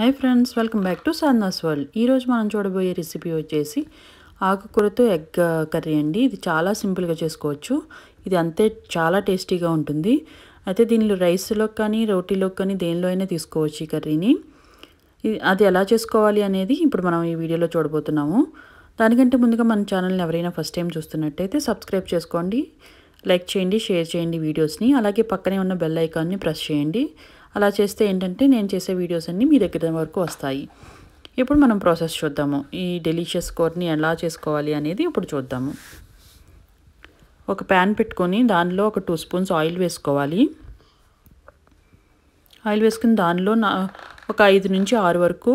hi friends welcome back to Sadhana's world ఈరోజు మనం చూడబోయే రెసిపీ వచ్చేసి ఆకుకూరతో ఎగ్ కర్రీ అండి ఇది చాలా సింపుల్గా చేసుకోవచ్చు ఇది అంతే చాలా టేస్టీగా ఉంటుంది అయితే దీనిలో రైస్లో కానీ రోటీలో కానీ దేనిలో అయినా తీసుకోవచ్చు ఈ కర్రీని అది ఎలా చేసుకోవాలి అనేది ఇప్పుడు మనం ఈ వీడియోలో చూడబోతున్నాము దానికంటే ముందుగా మన ఛానల్ని ఎవరైనా ఫస్ట్ టైం చూస్తున్నట్టయితే సబ్స్క్రైబ్ చేసుకోండి లైక్ చేయండి షేర్ చేయండి వీడియోస్ని అలాగే పక్కనే ఉన్న బెల్ ఐకాన్ని ప్రెస్ చేయండి అలా చేస్తే ఏంటంటే నేను చేసే వీడియోస్ అన్నీ మీ దగ్గర వరకు వస్తాయి ఇప్పుడు మనం ప్రాసెస్ చూద్దాము ఈ డెలిషియస్ కూరని ఎలా చేసుకోవాలి అనేది ఇప్పుడు చూద్దాము ఒక ప్యాన్ పెట్టుకొని దానిలో ఒక టూ స్పూన్స్ ఆయిల్ వేసుకోవాలి ఆయిల్ వేసుకుని దానిలో నా ఒక ఐదు నుంచి ఆరు వరకు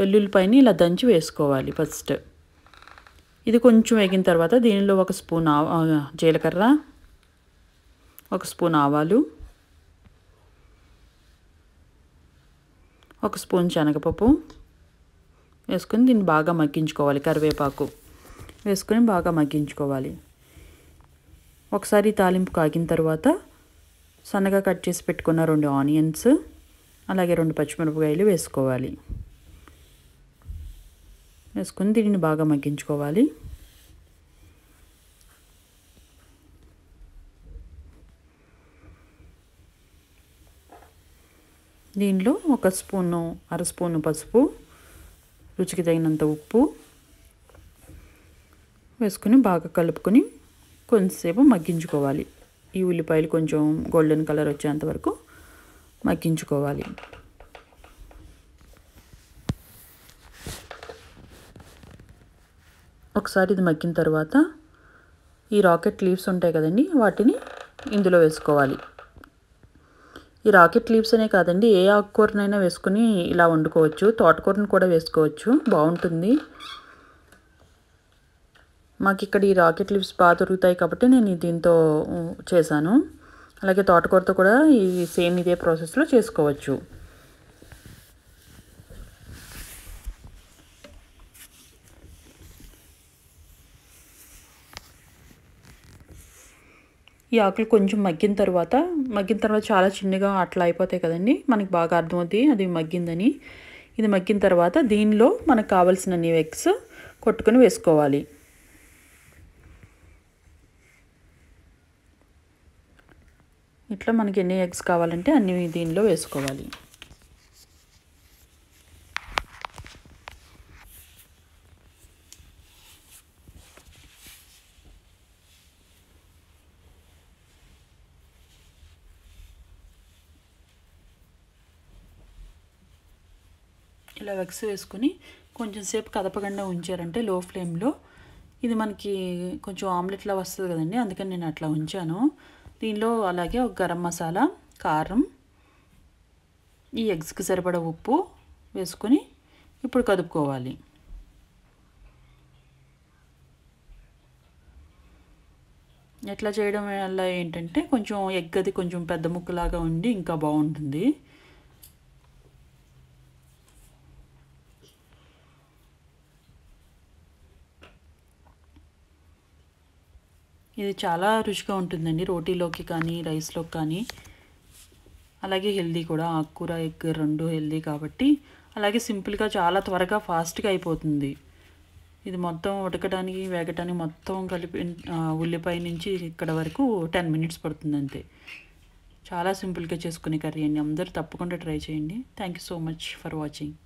వెల్లుల్లిపైన ఇలా దంచి వేసుకోవాలి ఫస్ట్ ఇది కొంచెం వేగిన తర్వాత దీనిలో ఒక స్పూన్ జీలకర్ర ఒక స్పూన్ ఆవాలు ఒక స్పూన్ శనగపప్పు వేసుకొని దీన్ని బాగా మగ్గించుకోవాలి కరివేపాకు వేసుకొని బాగా మగ్గించుకోవాలి ఒకసారి తాలింపు కాగిన తర్వాత సన్నగా కట్ చేసి పెట్టుకున్న రెండు ఆనియన్స్ అలాగే రెండు పచ్చిమిరపకాయలు వేసుకోవాలి వేసుకొని దీనిని బాగా మగ్గించుకోవాలి దీనిలో ఒక స్పూను అర స్పూను పసుపు రుచికి తగినంత ఉప్పు వేసుకుని బాగా కలుపుకొని కొంతసేపు మగ్గించుకోవాలి ఈ ఉల్లిపాయలు కొంచెం గోల్డెన్ కలర్ వచ్చేంత వరకు మగ్గించుకోవాలి ఒకసారి ఇది మగ్గిన తర్వాత ఈ రాకెట్ లీవ్స్ ఉంటాయి కదండి వాటిని ఇందులో వేసుకోవాలి ఈ రాకెట్ లీవ్స్ అనే కాదండి ఏ ఆకుకూరనైనా వేసుకుని ఇలా వండుకోవచ్చు తోటకూరను కూడా వేసుకోవచ్చు బాగుంటుంది మాకు ఇక్కడ ఈ రాకెట్ లీవ్స్ బాగా దొరుకుతాయి కాబట్టి నేను దీంతో చేశాను అలాగే తోటకూరతో కూడా ఈ సేమ్ ఇదే ప్రాసెస్లో చేసుకోవచ్చు ఈ ఆకులు కొంచెం మగ్గిన తర్వాత మగ్గిన తర్వాత చాలా చిన్నగా అట్లా అయిపోతాయి కదండి మనకి బాగా అర్థమవుతాయి అది మగ్గిందని ఇది మగ్గిన తర్వాత దీనిలో మనకు కావాల్సిన ఎగ్స్ కొట్టుకొని వేసుకోవాలి ఇట్లా మనకి ఎన్ని ఎగ్స్ కావాలంటే అన్ని దీనిలో వేసుకోవాలి ఇలా వెక్స్ వేసుకుని కొంచెం సేపు కదపకుండా ఉంచారంటే లో ఫ్లేమ్లో ఇది మనకి కొంచెం ఆమ్లెట్లా వస్తుంది కదండి అందుకని నేను అట్లా ఉంచాను దీనిలో అలాగే ఒక గరం మసాలా కారం ఈ ఎగ్స్కి సరిపడా ఉప్పు వేసుకొని ఇప్పుడు కదుపుకోవాలి ఎట్లా చేయడం వల్ల ఏంటంటే కొంచెం ఎగ్ అది కొంచెం పెద్ద ముక్కలాగా ఉండి ఇంకా బాగుంటుంది ఇది చాలా రుచిగా ఉంటుందండి రోటీలోకి కానీ రైస్లోకి కానీ అలాగే హెల్దీ కూడా ఆకుకూర ఎగ్ రెండు హెల్దీ కాబట్టి అలాగే సింపుల్గా చాలా త్వరగా ఫాస్ట్గా అయిపోతుంది ఇది మొత్తం ఉడకడానికి వేగటానికి మొత్తం కలిపి ఉల్లిపాయ నుంచి ఇక్కడ వరకు టెన్ మినిట్స్ పడుతుంది అంతే చాలా సింపుల్గా చేసుకునే కర్రీ అండి అందరూ తప్పకుండా ట్రై చేయండి thank you so much for watching